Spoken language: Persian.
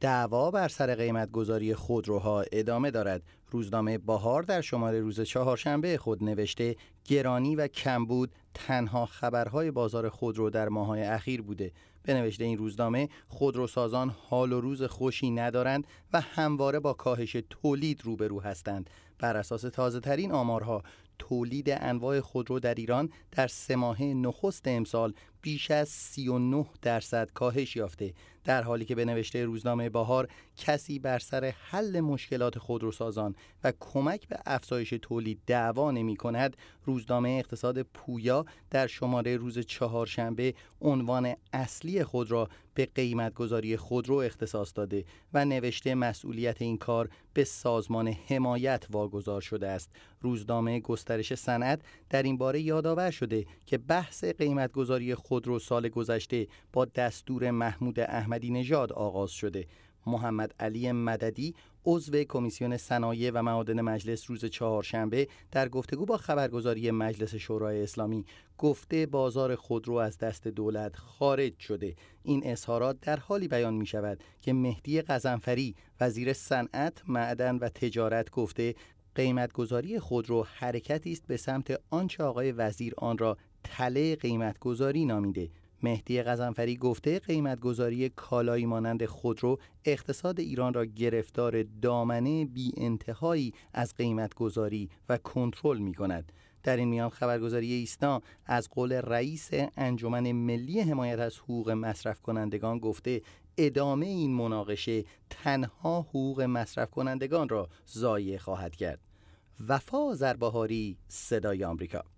دعوا بر سر قیمت گذاری خودروها ادامه دارد روزنامه باهار در شماره روز چهارشنبه خود نوشته گرانی و کمبود تنها خبرهای بازار خودرو در ماهای اخیر بوده به نوشته این روزنامه خودروسازان حال و روز خوشی ندارند و همواره با کاهش تولید روبرو هستند بر اساس تازه ترین آمارها تولید انواع خودرو در ایران در سه ماه نخست امسال بیش از 39 درصد کاهش یافته در حالی که به نوشته روزنامه باهار کسی بر سر حل مشکلات خودروسازان و کمک به افزایش تولید دعوا نمی کند روزنامه اقتصاد پویا در شماره روز چهارشنبه عنوان اصلی خود را به قیمتگذاری خودرو اختصاص داده و نوشته مسئولیت این کار به سازمان حمایت واگذار شده است روزنامه گسترش صنعت در این باره یادآور شده که بحث قیمتگذاری خودرو سال گذشته با دستور محمود احمدی نژاد آغاز شده محمد علی مددی عضو کمیسیون صنایع و معادن مجلس روز چهارشنبه در گفتگو با خبرگزاری مجلس شورای اسلامی گفته بازار خودرو از دست دولت خارج شده این اظهارات در حالی بیان می شود که مهدی قزنفری وزیر صنعت معدن و تجارت گفته قیمتگذاری خودرو حرکتی است به سمت آنچه آقای وزیر آن را تله قیمتگذاری نامیده مهدی غزنفری گفته قیمتگذاری کالایی مانند خودرو اقتصاد ایران را گرفتار دامنه بی انتهایی از قیمتگذاری و کنترل می کند. در این میان خبرگزاری ایسنا از قول رئیس انجمن ملی حمایت از حقوق مصرف کنندگان گفته ادامه این مناقشه تنها حقوق مصرف کنندگان را ضایع خواهد کرد. وفا زرباهاری صدای آمریکا